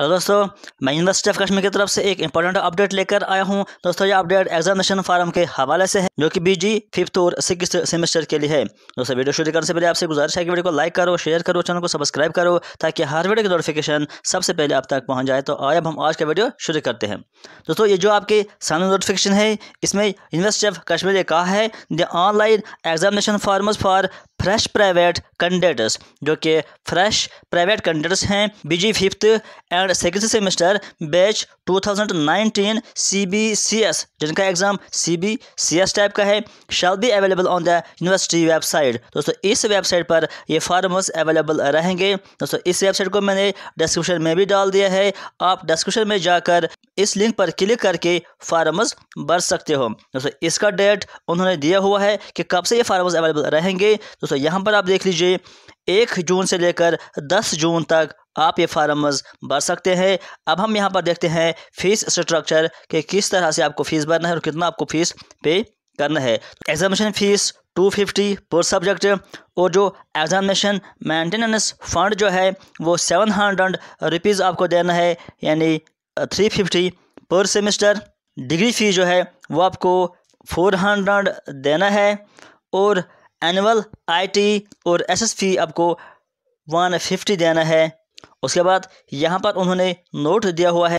hello दोस्तों मैं university of Kashmir की तरफ से एक इंपॉर्टेंट अपडेट लेकर आया हूं दोस्तों ये अपडेट एग्जामिनेशन फॉर्म के हवाले से है जो कि बीजी फिफ्थ और सिक्स सेमेस्टर के लिए है दोस्तों वीडियो शुरू करने से पहले आपसे गुजारिश है कि वीडियो को लाइक करो शेयर करो चैनल को सब्सक्राइब करो ताकि हर वीडियो की नोटिफिकेशन सबसे पहले आप तक पहुँच जाए तो आए अब हम आज का वीडियो शुरू करते हैं दोस्तों ये जो आपके सामने नोटिफिकेशन है इसमें यूनिवर्सिटी ऑफ कश्मीर ने कहा है the online examination forms for fresh private candidates जो कि फ्रेश प्राइवेट कैंडिडेट्स हैं BG fifth and second semester batch 2019 CBCS जिनका एग्ज़ाम सीबीसीएस टाइप का है shall be available on the university website दोस्तों इस वेबसाइट पर ये फार्मर्स अवेलेबल रहेंगे दोस्तों इस वेबसाइट को मैंने डिस्क्रिप्शन में भी डाल दिया है आप डिस्क्रिप्शन में जाकर इस लिंक पर क्लिक करके फार्मर्स भर सकते हो दोस्तों इसका डेट उन्होंने दिया हुआ है कि कब से ये फार्मर्स अवेलेबल रहेंगे दोस्तों यहाँ पर आप देख लीजिए एक जून से लेकर दस जून तक आप ये फार्मर्स भर सकते हैं अब हम यहाँ पर देखते हैं फीस स्ट्रक्चर कि किस तरह से आपको फ़ीस भरना है और कितना आपको फ़ीस पे करना है examination fees two fifty per subject और जो एग्जामिनेशन मेंटेनेंस फ़ंड जो है वो सेवन हंड्रेड रुपीज़ आपको देना है यानी three fifty per semester degree fee जो है वो आपको फोर हंड्रेड देना है और एनुअल आईटी और फी आपको वन फिफ्टी देना है उसके बाद यहाँ पर उन्होंने नोट दिया हुआ है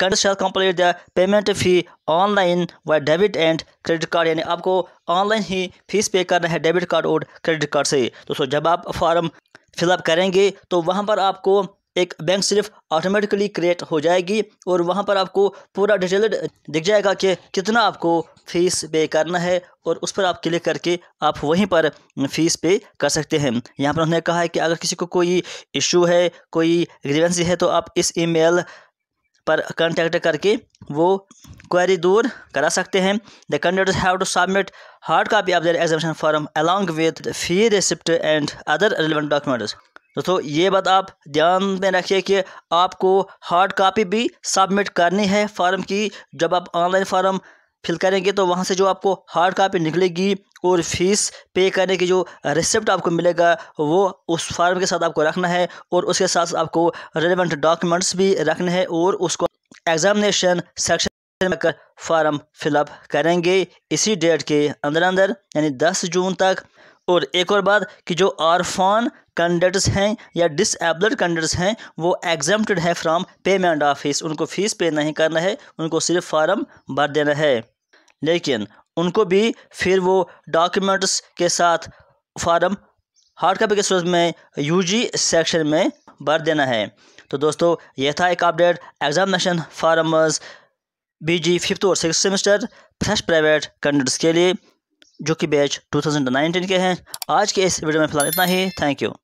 country complete the payment fee online via debit and credit card यानी आपको ऑनलाइन ही फीस पे करना है डेबिट कार्ड और क्रेडिट कार्ड से दोस्तों जब आप फॉर्म फिलअप करेंगे तो वहाँ पर आपको एक बैंक सिर्फ ऑटोमेटिकली क्रिएट हो जाएगी और वहाँ पर आपको पूरा डिटेल्ड दिख जाएगा कि कितना आपको फ़ीस पे करना है और उस पर आप क्लिक करके आप वहीं पर फ़ीस पे कर सकते हैं यहाँ पर उन्होंने कहा है कि अगर किसी को कोई इशू है कोई ग्रीवेंसी है तो आप इस ईमेल पर कॉन्टैक्ट करके वो क्वेरी दूर करा सकते हैं the candidate have to submit hard copy of their examination form along with fee receipt and other relevant documents दोस्तों ये बात आप ध्यान में रखिए कि आपको हार्ड कापी भी सबमिट करनी है फॉर्म की जब आप ऑनलाइन फार्म फिल करेंगे तो वहाँ से जो आपको हार्ड कापी निकलेगी और फीस पे करने की जो रिसिप्ट आपको मिलेगा वो उस फॉर्म के साथ आपको रखना है और उसके साथ आपको रेलिवेंट डॉक्यूमेंट्स भी रखने हैं और उसको एग्जामिनेशन सेक्शन में कर फार्म फिलअप करेंगे इसी डेट के अंदर अंदर यानी दस जून तक और एक और बात कि जो आरफान कंडक्टर्स हैं या डिसएबल्ड कंडक्टर्स हैं वो एग्जाम्प्टेड है फ्राम पेमेंट ऑफ फीस उनको फ़ीस पे नहीं करना है उनको सिर्फ फार्म भर देना है लेकिन उनको भी फिर वो डॉक्यूमेंट्स के साथ फार्म हार्ड कापी के सूरत में यूजी सेक्शन में भर देना है तो दोस्तों यह था एक update examination forms BG fifth और six semester fresh private candidates के लिए जो कि बैच 2019 के हैं आज के इस वीडियो में फिलहाल इतना ही थैंक यू